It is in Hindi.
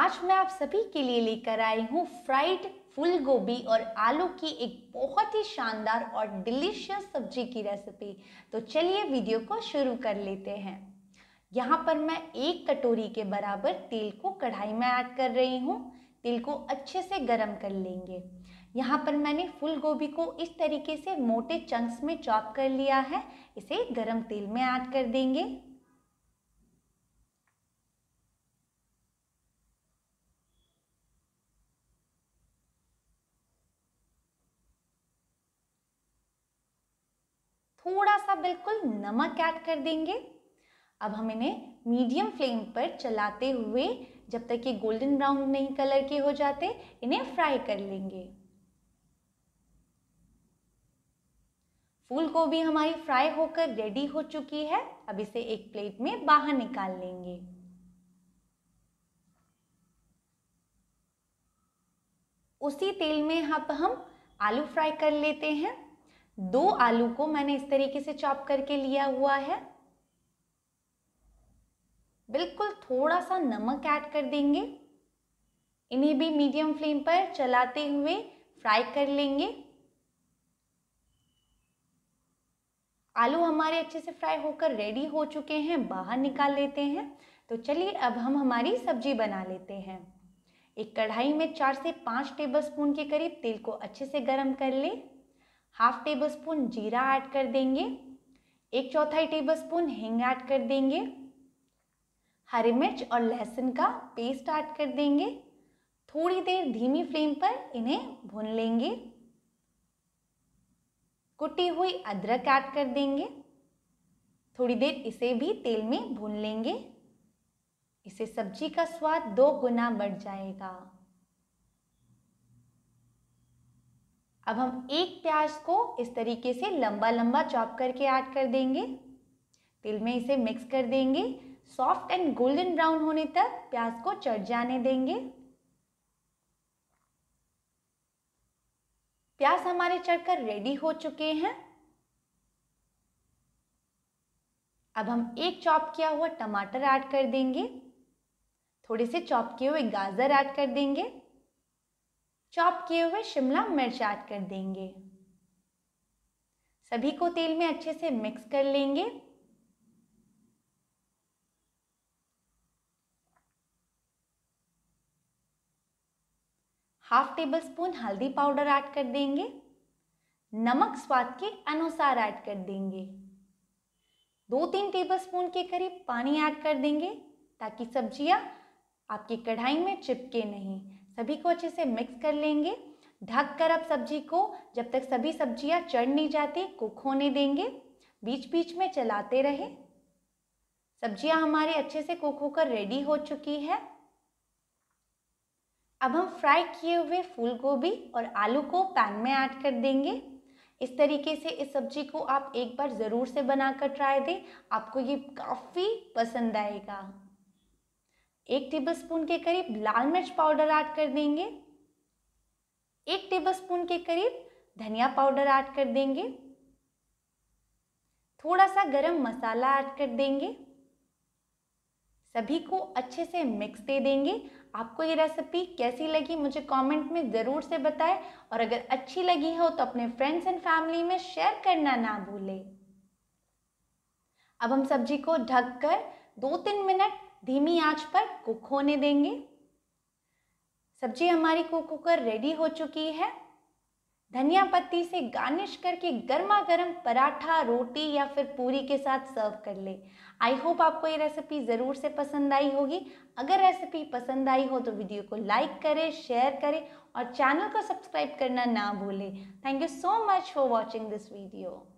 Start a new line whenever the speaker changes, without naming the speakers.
आज मैं आप सभी के लिए लेकर आई हूँ फ्राइड फूल गोभी और आलू की एक बहुत ही शानदार और डिलीशियस सब्जी की रेसिपी तो चलिए वीडियो को शुरू कर लेते हैं यहाँ पर मैं एक कटोरी के बराबर तेल को कढ़ाई में ऐड कर रही हूँ तेल को अच्छे से गरम कर लेंगे यहाँ पर मैंने फूल गोभी को इस तरीके से मोटे चंक्स में चॉप कर लिया है इसे गरम तेल में ऐड कर देंगे थोड़ा सा बिल्कुल नमक ऐड कर देंगे अब हम इन्हें मीडियम फ्लेम पर चलाते हुए जब तक ये गोल्डन ब्राउन नहीं कलर के हो जाते इन्हें फ्राई कर लेंगे फूल गोभी हमारी फ्राई होकर रेडी हो चुकी है अब इसे एक प्लेट में बाहर निकाल लेंगे उसी तेल में अब हम आलू फ्राई कर लेते हैं दो आलू को मैंने इस तरीके से चॉप करके लिया हुआ है बिल्कुल थोड़ा सा नमक ऐड कर देंगे इन्हें भी मीडियम फ्लेम पर चलाते हुए फ्राई कर लेंगे आलू हमारे अच्छे से फ्राई होकर रेडी हो चुके हैं बाहर निकाल लेते हैं तो चलिए अब हम हमारी सब्जी बना लेते हैं एक कढ़ाई में चार से पाँच टेबलस्पून के करीब तेल को अच्छे से गर्म कर लें हाफ टेबल स्पून जीरा ऐड कर देंगे एक चौथाई टेबल स्पून हिंग ऐड कर देंगे हरी मिर्च और लहसुन का पेस्ट ऐड कर देंगे थोड़ी देर धीमी फ्लेम पर इन्हें भून लेंगे कुटी हुई अदरक ऐड कर देंगे थोड़ी देर इसे भी तेल में भून लेंगे इसे सब्जी का स्वाद दो गुना बढ़ जाएगा अब हम एक प्याज को इस तरीके से लंबा लंबा चॉप करके ऐड कर देंगे तिल में इसे मिक्स कर देंगे सॉफ्ट एंड गोल्डन ब्राउन होने तक प्याज को चढ़ जाने देंगे प्याज हमारे चढ़कर रेडी हो चुके हैं अब हम एक चॉप किया हुआ टमाटर ऐड कर देंगे थोड़े से चॉप किए हुए गाजर ऐड कर देंगे चॉप किए हुए शिमला मिर्च ऐड कर देंगे सभी को तेल में अच्छे से मिक्स कर लेंगे हाफ टेबल स्पून हल्दी पाउडर ऐड कर देंगे नमक स्वाद के अनुसार ऐड कर देंगे दो तीन टेबल स्पून के करीब पानी ऐड कर देंगे ताकि सब्जियां आपकी कढ़ाई में चिपके नहीं सभी को अच्छे से मिक्स कर लेंगे ढक कर अब सब्जी को जब तक सभी सब्जियां चढ़ नहीं जाती कुक होने देंगे बीच बीच में चलाते रहे सब्जियां हमारे अच्छे से कुक होकर रेडी हो चुकी है अब हम फ्राई किए हुए फूल गोभी और आलू को पैन में ऐड कर देंगे इस तरीके से इस सब्जी को आप एक बार ज़रूर से बनाकर ट्राई दें आपको ये काफ़ी पसंद आएगा एक टेबलस्पून के करीब लाल मिर्च पाउडर ऐड कर देंगे एक टेबलस्पून के करीब धनिया पाउडर ऐड कर देंगे थोड़ा सा गरम मसाला ऐड कर देंगे सभी को अच्छे से मिक्स दे देंगे आपको ये रेसिपी कैसी लगी मुझे कमेंट में ज़रूर से बताएं और अगर अच्छी लगी हो तो अपने फ्रेंड्स एंड फैमिली में शेयर करना ना भूलें अब हम सब्जी को ढककर दो तीन मिनट धीमी आंच पर कुक होने देंगे सब्जी हमारी कुक होकर रेडी हो चुकी है धनिया पत्ती से गार्निश करके गर्मा गर्म पराठा रोटी या फिर पूरी के साथ सर्व कर ले आई होप आपको ये रेसिपी ज़रूर से पसंद आई होगी अगर रेसिपी पसंद आई हो तो वीडियो को लाइक करें शेयर करें और चैनल को सब्सक्राइब करना ना भूलें thank you so much for watching this video